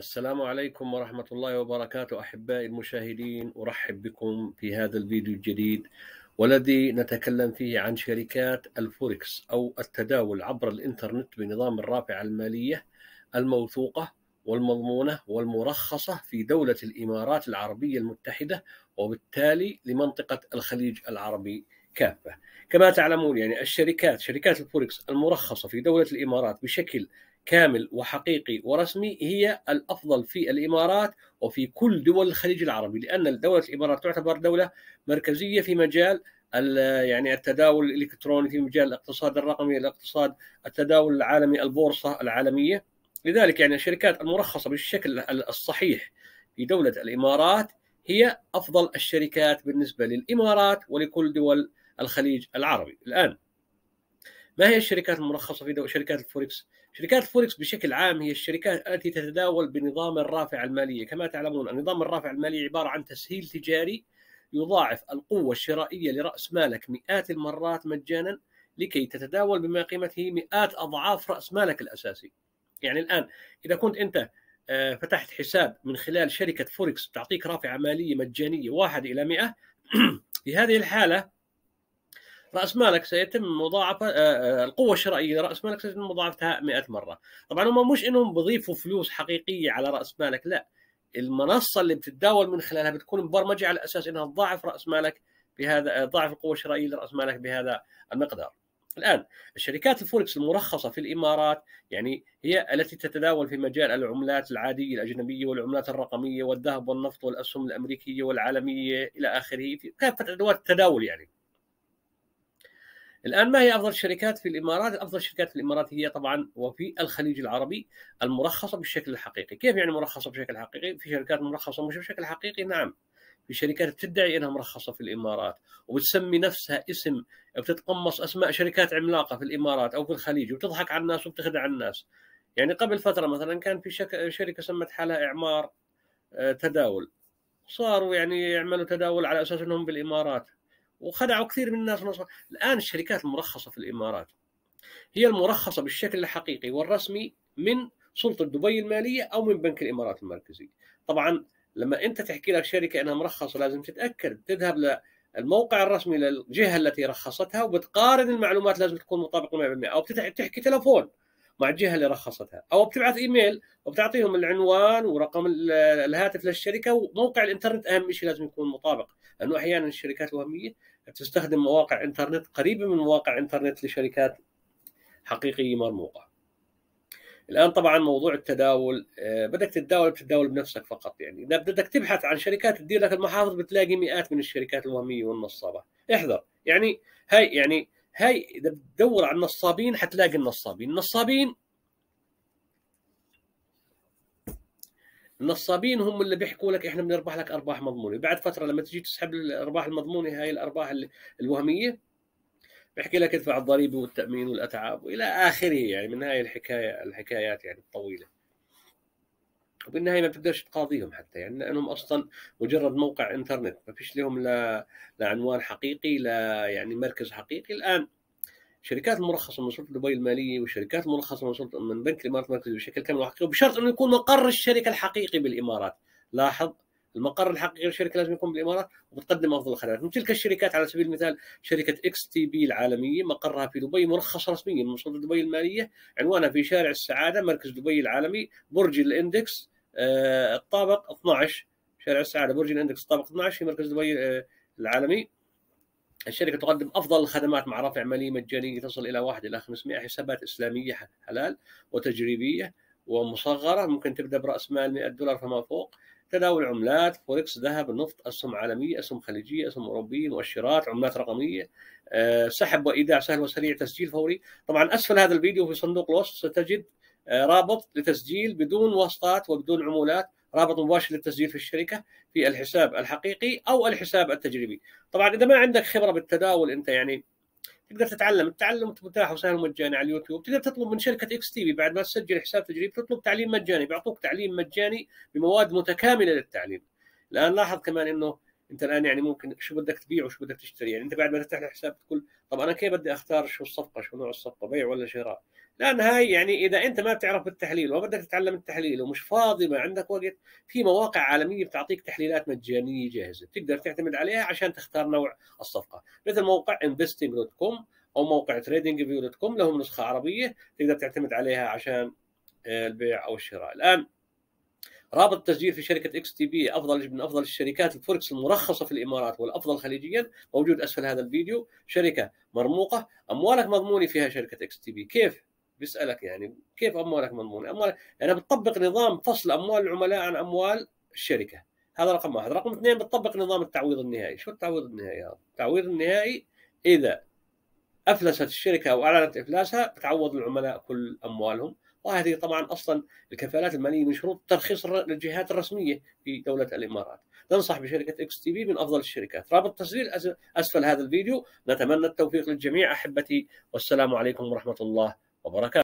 السلام عليكم ورحمة الله وبركاته أحبائي المشاهدين أرحب بكم في هذا الفيديو الجديد والذي نتكلم فيه عن شركات الفوركس أو التداول عبر الإنترنت بنظام الرافعة المالية الموثوقة والمضمونة والمرخصة في دولة الإمارات العربية المتحدة وبالتالي لمنطقة الخليج العربي كافة كما تعلمون يعني الشركات شركات الفوركس المرخصة في دولة الإمارات بشكل كامل وحقيقي ورسمي هي الافضل في الامارات وفي كل دول الخليج العربي لان دوله الامارات تعتبر دوله مركزيه في مجال يعني التداول الالكتروني في مجال الاقتصاد الرقمي الاقتصاد التداول العالمي البورصه العالميه لذلك يعني الشركات المرخصه بالشكل الصحيح في دوله الامارات هي افضل الشركات بالنسبه للامارات ولكل دول الخليج العربي الان ما هي الشركات المرخصه في شركات الفوركس؟ شركات الفوركس بشكل عام هي الشركات التي تتداول بنظام الرافعه الماليه، كما تعلمون النظام الرافعه الماليه عباره عن تسهيل تجاري يضاعف القوه الشرائيه لراس مالك مئات المرات مجانا لكي تتداول بما قيمته مئات اضعاف راس مالك الاساسي. يعني الان اذا كنت انت آه، فتحت حساب من خلال شركه فوركس تعطيك رافعه ماليه مجانيه واحد الى 100 في هذه الحاله راس مالك سيتم مضاعفه آه، آه، القوه الشرائيه لراس مالك سيتم مضاعفتها 100 مره طبعا هم مش انهم بيضيفوا فلوس حقيقيه على راس مالك لا المنصه اللي بتتداول من خلالها بتكون مبرمجه على اساس انها تضاعف راس مالك بهذا آه، تضاعف القوه الشرائيه لراس مالك بهذا المقدار الان الشركات الفوركس المرخصه في الامارات يعني هي التي تتداول في مجال العملات العاديه الاجنبيه والعملات الرقميه والذهب والنفط والاسهم الامريكيه والعالميه الى اخره في كافه ادوات التداول يعني الان ما هي افضل الشركات في الامارات؟ افضل الشركات في الامارات هي طبعا وفي الخليج العربي المرخصه بالشكل الحقيقي، كيف يعني مرخصه بشكل حقيقي؟ في شركات مرخصه مش بشكل حقيقي نعم. في شركات بتدعي انها مرخصه في الامارات وبتسمي نفسها اسم بتتقمص اسماء شركات عملاقه في الامارات او في الخليج وبتضحك على الناس وبتخدع الناس. يعني قبل فتره مثلا كان في شك... شركه سمت حالها اعمار آه، تداول صاروا يعني يعملوا تداول على اساس انهم بالامارات وخدعوا كثير من الناس ونصر. الان الشركات المرخصه في الامارات هي المرخصه بالشكل الحقيقي والرسمي من سلطه دبي الماليه او من بنك الامارات المركزي. طبعا لما انت تحكي لك شركه انها مرخصه لازم تتاكد تذهب للموقع الرسمي للجهه التي رخصتها وبتقارن المعلومات لازم تكون مطابقه 100% او بتحكي تلفون مع الجهه اللي رخصتها او بتبعث ايميل وبتعطيهم العنوان ورقم الهاتف للشركه وموقع الانترنت اهم شيء لازم يكون مطابق لانه احيانا الشركات الوهميه تستخدم مواقع انترنت قريبه من مواقع انترنت لشركات حقيقيه مرموقه. الان طبعا موضوع التداول آه، بدك تتداول بتتداول بنفسك فقط يعني اذا بدك تبحث عن شركات تدير لك المحافظ بتلاقي مئات من الشركات الوهميه والنصابه احذر يعني هاي يعني هاي اذا بتدور على النصابين حتلاقي النصابين النصابين النصابين هم اللي بيحكوا لك احنا بنربح لك ارباح مضمونه بعد فتره لما تجي تسحب الارباح المضمونه هاي الارباح الوهميه بحكي لك ادفع الضريبه والتامين والاتعاب والى اخره يعني من هاي الحكايه الحكايات يعني الطويله وبالنهايه ما بتقدرش تقاضيهم حتى يعني لانهم اصلا مجرد موقع انترنت ما فيش لهم لا لا عنوان حقيقي لا يعني مركز حقيقي الان الشركات المرخصه من سلطه دبي الماليه والشركات المرخصه من سلطه من بنك الامارات المركزي بشكل كامل وحقيقي بشرط انه يكون مقر الشركه الحقيقي بالامارات لاحظ المقر الحقيقي للشركه لازم يكون بالامارات وبتقدم افضل الخدمات من تلك الشركات على سبيل المثال شركه اكس تي بي العالميه مقرها في دبي مرخص رسميا من سلطه دبي الماليه عنوانها في شارع السعاده مركز دبي العالمي برج الاندكس آه، الطابق 12 شارع السعاده برج الاندكس الطابق 12 في مركز دبي آه، العالمي الشركه تقدم افضل الخدمات مع رافع مالية مجانية تصل الى 1 الى 500 حسابات اسلاميه حلال وتجريبيه ومصغره ممكن تبدا براس مال 100 دولار فما فوق تداول عملات فوركس ذهب نفط اسهم عالميه اسهم خليجيه اسهم اوروبيه مؤشرات عملات رقميه آه، سحب وايداع سهل وسريع تسجيل فوري طبعا اسفل هذا الفيديو في صندوق الوصف ستجد آه، رابط لتسجيل بدون واسطات وبدون عمولات رابط مباشر للتسجيل في الشركه في الحساب الحقيقي او الحساب التجريبي طبعا اذا ما عندك خبره بالتداول انت يعني تقدر تتعلم التعلم متاح وسهل مجاني على اليوتيوب تقدر تطلب من شركه اكس تي في بعد ما تسجل حساب تجريبي تطلب تعليم مجاني بيعطوك تعليم مجاني بمواد متكامله للتعليم الان لاحظ كمان انه انت الان يعني ممكن شو بدك تبيع وشو بدك تشتري يعني انت بعد ما تفتح الحساب تقول طب انا كيف بدي اختار شو الصفقه شو نوع الصفقه بيع ولا شراء لان هاي يعني اذا انت ما بتعرف التحليل وبدك تتعلم التحليل ومش فاضي ما عندك وقت في مواقع عالميه بتعطيك تحليلات مجانيه جاهزه بتقدر تعتمد عليها عشان تختار نوع الصفقه مثل موقع investing.com او موقع tradingview.com لهم نسخه عربيه تقدر تعتمد عليها عشان آه، البيع او الشراء الان رابط التسجيل في شركه اكس تي بي افضل من افضل الشركات الفوركس المرخصه في الامارات والافضل خليجيا موجود اسفل هذا الفيديو شركه مرموقه اموالك مضمونه فيها شركه اكس تي بي كيف بيسالك يعني كيف اموالك مضمونه؟ اموالك انا يعني بتطبق نظام فصل اموال العملاء عن اموال الشركه هذا رقم واحد، رقم اثنين بتطبق نظام التعويض النهائي، شو التعويض النهائي هذا؟ التعويض النهائي اذا افلست الشركه او اعلنت افلاسها بتعوض العملاء كل اموالهم وهذه طبعا اصلا الكفالات الماليه من شروط ترخيص الجهات الرسميه في دوله الامارات. ننصح بشركه اكس تي في من افضل الشركات، رابط تسجيل اسفل هذا الفيديو، نتمنى التوفيق للجميع احبتي والسلام عليكم ورحمه الله وبركاته